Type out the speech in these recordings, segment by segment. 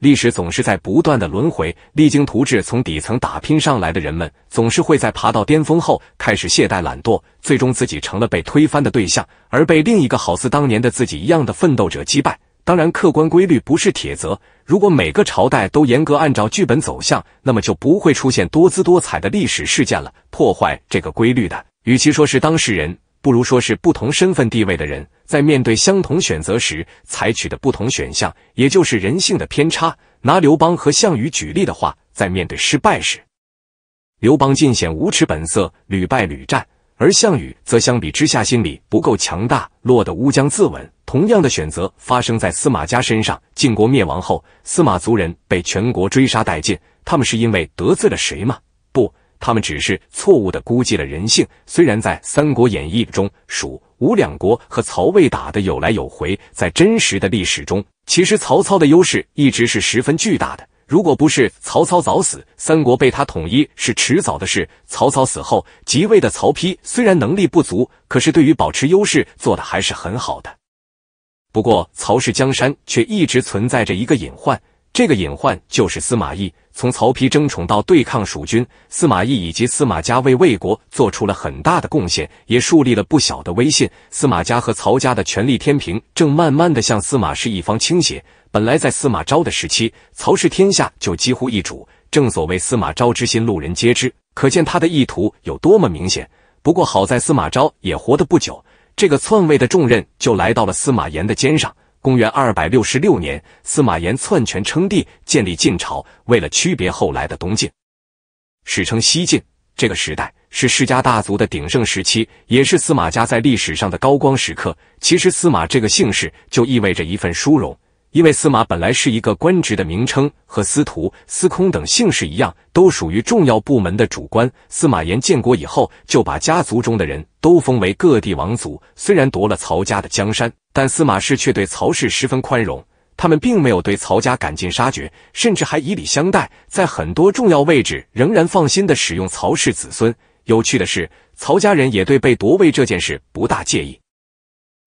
历史总是在不断的轮回，励精图治从底层打拼上来的人们，总是会在爬到巅峰后开始懈怠懒惰，最终自己成了被推翻的对象，而被另一个好似当年的自己一样的奋斗者击败。当然，客观规律不是铁则，如果每个朝代都严格按照剧本走向，那么就不会出现多姿多彩的历史事件了。破坏这个规律的，与其说是当事人，不如说是不同身份地位的人。在面对相同选择时，采取的不同选项，也就是人性的偏差。拿刘邦和项羽举例的话，在面对失败时，刘邦尽显无耻本色，屡败屡战；而项羽则相比之下，心理不够强大，落得乌江自刎。同样的选择发生在司马家身上，晋国灭亡后，司马族人被全国追杀殆尽。他们是因为得罪了谁吗？他们只是错误的估计了人性。虽然在《三国演义》中，蜀、吴两国和曹魏打得有来有回，在真实的历史中，其实曹操的优势一直是十分巨大的。如果不是曹操早死，三国被他统一是迟早的事。曹操死后，即位的曹丕虽然能力不足，可是对于保持优势做的还是很好的。不过，曹氏江山却一直存在着一个隐患。这个隐患就是司马懿。从曹丕争宠到对抗蜀军，司马懿以及司马家为魏国做出了很大的贡献，也树立了不小的威信。司马家和曹家的权力天平正慢慢的向司马氏一方倾斜。本来在司马昭的时期，曹氏天下就几乎易主。正所谓司马昭之心，路人皆知，可见他的意图有多么明显。不过好在司马昭也活得不久，这个篡位的重任就来到了司马炎的肩上。公元二百六十六年，司马炎篡权称帝，建立晋朝。为了区别后来的东晋，史称西晋。这个时代是世家大族的鼎盛时期，也是司马家在历史上的高光时刻。其实，司马这个姓氏就意味着一份殊荣。因为司马本来是一个官职的名称，和司徒、司空等姓氏一样，都属于重要部门的主官。司马炎建国以后，就把家族中的人都封为各地王族。虽然夺了曹家的江山，但司马氏却对曹氏十分宽容，他们并没有对曹家赶尽杀绝，甚至还以礼相待，在很多重要位置仍然放心的使用曹氏子孙。有趣的是，曹家人也对被夺位这件事不大介意，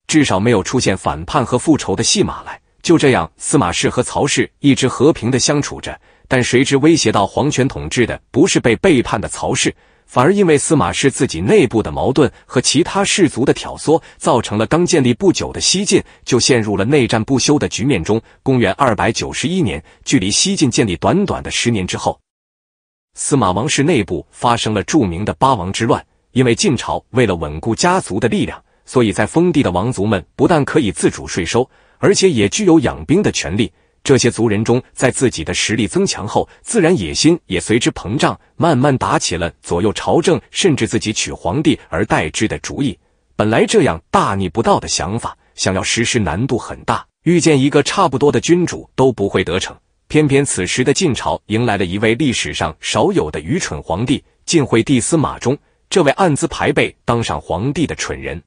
至少没有出现反叛和复仇的戏码来。就这样，司马氏和曹氏一直和平的相处着。但谁知威胁到皇权统治的不是被背叛的曹氏，反而因为司马氏自己内部的矛盾和其他氏族的挑唆，造成了刚建立不久的西晋就陷入了内战不休的局面中。公元二百九十一年，距离西晋建立短短的十年之后，司马王室内部发生了著名的八王之乱。因为晋朝为了稳固家族的力量，所以在封地的王族们不但可以自主税收。而且也具有养兵的权利。这些族人中，在自己的实力增强后，自然野心也随之膨胀，慢慢打起了左右朝政，甚至自己取皇帝而代之的主意。本来这样大逆不道的想法，想要实施难度很大，遇见一个差不多的君主都不会得逞。偏偏此时的晋朝迎来了一位历史上少有的愚蠢皇帝——晋惠帝司马衷，这位暗自排辈当上皇帝的蠢人。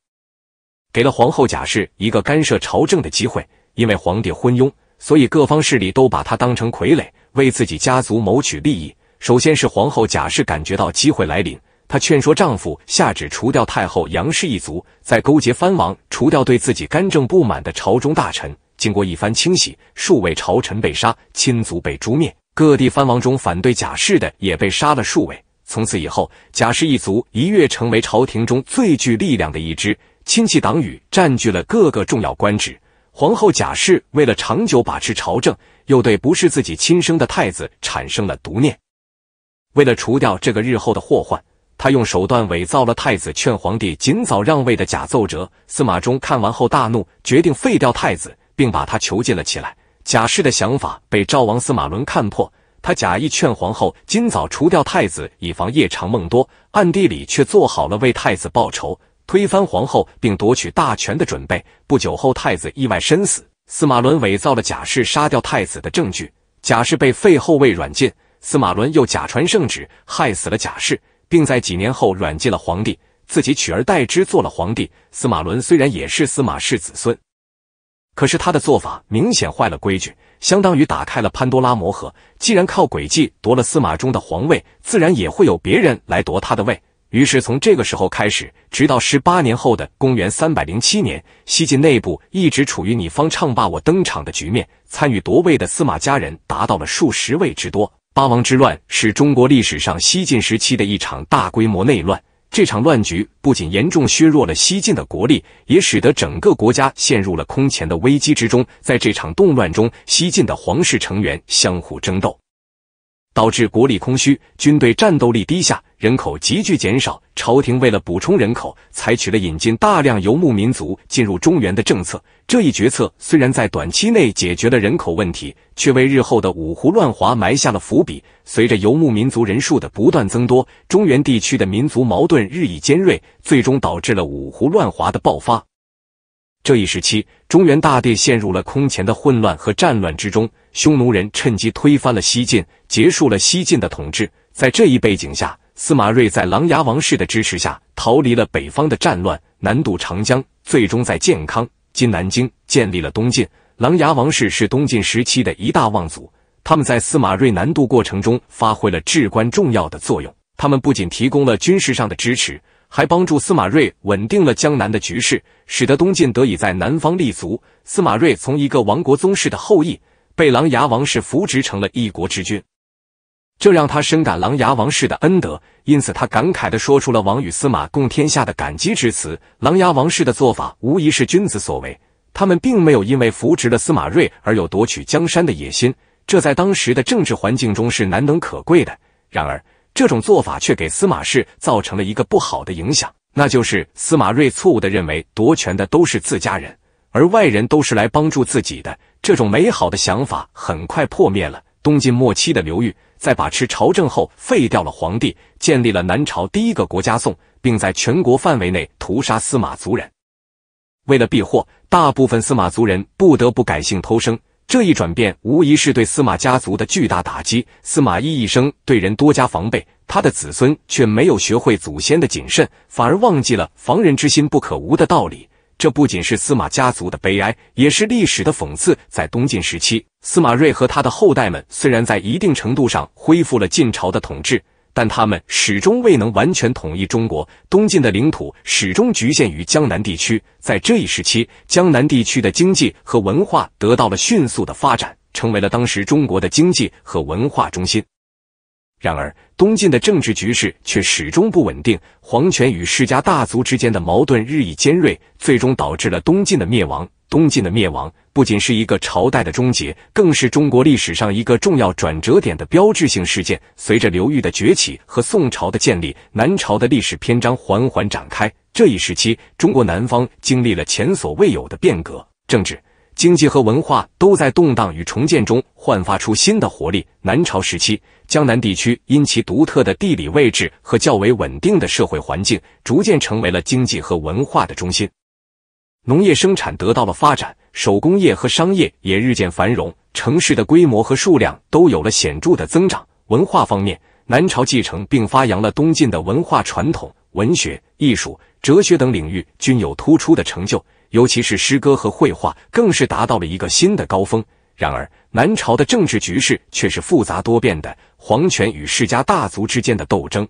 给了皇后贾氏一个干涉朝政的机会，因为皇帝昏庸，所以各方势力都把他当成傀儡，为自己家族谋取利益。首先是皇后贾氏感觉到机会来临，她劝说丈夫下旨除掉太后杨氏一族，再勾结藩王除掉对自己干政不满的朝中大臣。经过一番清洗，数位朝臣被杀，亲族被诛灭，各地藩王中反对贾氏的也被杀了数位。从此以后，贾氏一族一跃成为朝廷中最具力量的一支。亲戚党羽占据了各个重要官职，皇后贾氏为了长久把持朝政，又对不是自己亲生的太子产生了毒念。为了除掉这个日后的祸患，他用手段伪造了太子劝皇帝尽早让位的假奏折。司马衷看完后大怒，决定废掉太子，并把他囚禁了起来。贾氏的想法被赵王司马伦看破，他假意劝皇后尽早除掉太子，以防夜长梦多，暗地里却做好了为太子报仇。推翻皇后并夺取大权的准备。不久后，太子意外身死。司马伦伪造了贾氏杀掉太子的证据，贾氏被废后位软禁。司马伦又假传圣旨，害死了贾氏，并在几年后软禁了皇帝，自己取而代之做了皇帝。司马伦虽然也是司马氏子孙，可是他的做法明显坏了规矩，相当于打开了潘多拉魔盒。既然靠诡计夺了司马衷的皇位，自然也会有别人来夺他的位。于是从这个时候开始，直到十八年后的公元三百零七年，西晋内部一直处于你方唱罢我登场的局面。参与夺位的司马家人达到了数十位之多。八王之乱是中国历史上西晋时期的一场大规模内乱。这场乱局不仅严重削弱了西晋的国力，也使得整个国家陷入了空前的危机之中。在这场动乱中，西晋的皇室成员相互争斗。导致国力空虚，军队战斗力低下，人口急剧减少。朝廷为了补充人口，采取了引进大量游牧民族进入中原的政策。这一决策虽然在短期内解决了人口问题，却为日后的五胡乱华埋下了伏笔。随着游牧民族人数的不断增多，中原地区的民族矛盾日益尖锐，最终导致了五胡乱华的爆发。这一时期，中原大地陷入了空前的混乱和战乱之中，匈奴人趁机推翻了西晋，结束了西晋的统治。在这一背景下，司马睿在琅琊王氏的支持下，逃离了北方的战乱，南渡长江，最终在建康（今南京）建立了东晋。琅琊王氏是东晋时期的一大望族，他们在司马睿南渡过程中发挥了至关重要的作用。他们不仅提供了军事上的支持。还帮助司马睿稳定了江南的局势，使得东晋得以在南方立足。司马睿从一个亡国宗室的后裔，被琅琊王氏扶植成了一国之君，这让他深感琅琊王氏的恩德，因此他感慨地说出了“王与司马共天下”的感激之词。琅琊王氏的做法无疑是君子所为，他们并没有因为扶植了司马睿而有夺取江山的野心，这在当时的政治环境中是难能可贵的。然而，这种做法却给司马氏造成了一个不好的影响，那就是司马睿错误的认为夺权的都是自家人，而外人都是来帮助自己的。这种美好的想法很快破灭了。东晋末期的刘裕在把持朝政后废掉了皇帝，建立了南朝第一个国家宋，并在全国范围内屠杀司马族人。为了避祸，大部分司马族人不得不改姓偷生。这一转变无疑是对司马家族的巨大打击。司马懿一生对人多加防备，他的子孙却没有学会祖先的谨慎，反而忘记了“防人之心不可无”的道理。这不仅是司马家族的悲哀，也是历史的讽刺。在东晋时期，司马睿和他的后代们虽然在一定程度上恢复了晋朝的统治。但他们始终未能完全统一中国，东晋的领土始终局限于江南地区。在这一时期，江南地区的经济和文化得到了迅速的发展，成为了当时中国的经济和文化中心。然而，东晋的政治局势却始终不稳定，皇权与世家大族之间的矛盾日益尖锐，最终导致了东晋的灭亡。东晋的灭亡不仅是一个朝代的终结，更是中国历史上一个重要转折点的标志性事件。随着刘裕的崛起和宋朝的建立，南朝的历史篇章缓缓展开。这一时期，中国南方经历了前所未有的变革，政治、经济和文化都在动荡与重建中焕发出新的活力。南朝时期，江南地区因其独特的地理位置和较为稳定的社会环境，逐渐成为了经济和文化的中心。农业生产得到了发展，手工业和商业也日渐繁荣，城市的规模和数量都有了显著的增长。文化方面，南朝继承并发扬了东晋的文化传统，文学、艺术、哲学等领域均有突出的成就，尤其是诗歌和绘画更是达到了一个新的高峰。然而，南朝的政治局势却是复杂多变的，皇权与世家大族之间的斗争。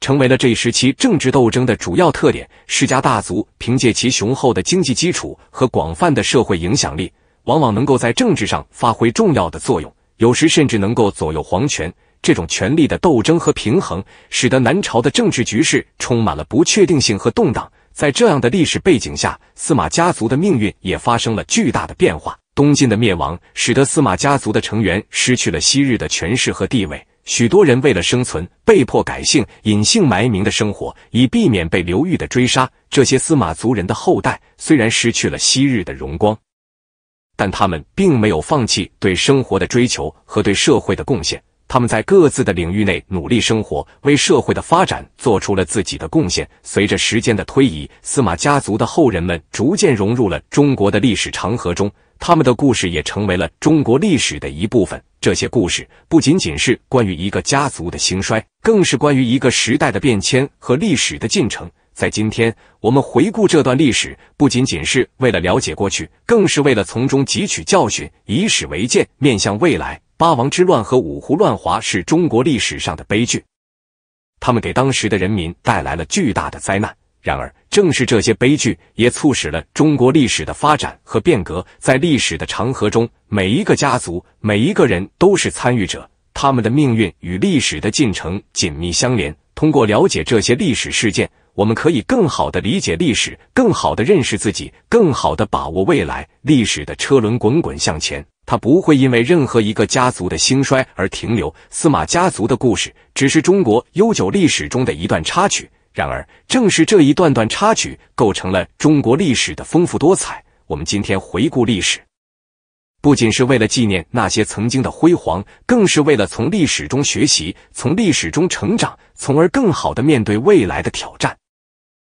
成为了这一时期政治斗争的主要特点。世家大族凭借其雄厚的经济基础和广泛的社会影响力，往往能够在政治上发挥重要的作用，有时甚至能够左右皇权。这种权力的斗争和平衡，使得南朝的政治局势充满了不确定性和动荡。在这样的历史背景下，司马家族的命运也发生了巨大的变化。东晋的灭亡，使得司马家族的成员失去了昔日的权势和地位。许多人为了生存，被迫改姓，隐姓埋名的生活，以避免被刘裕的追杀。这些司马族人的后代虽然失去了昔日的荣光，但他们并没有放弃对生活的追求和对社会的贡献。他们在各自的领域内努力生活，为社会的发展做出了自己的贡献。随着时间的推移，司马家族的后人们逐渐融入了中国的历史长河中。他们的故事也成为了中国历史的一部分。这些故事不仅仅是关于一个家族的兴衰，更是关于一个时代的变迁和历史的进程。在今天，我们回顾这段历史，不仅仅是为了了解过去，更是为了从中汲取教训，以史为鉴，面向未来。八王之乱和五胡乱华是中国历史上的悲剧，他们给当时的人民带来了巨大的灾难。然而，正是这些悲剧，也促使了中国历史的发展和变革。在历史的长河中，每一个家族、每一个人都是参与者，他们的命运与历史的进程紧密相连。通过了解这些历史事件，我们可以更好地理解历史，更好地认识自己，更好地把握未来。历史的车轮滚滚向前，它不会因为任何一个家族的兴衰而停留。司马家族的故事，只是中国悠久历史中的一段插曲。然而，正是这一段段插曲，构成了中国历史的丰富多彩。我们今天回顾历史，不仅是为了纪念那些曾经的辉煌，更是为了从历史中学习，从历史中成长，从而更好的面对未来的挑战。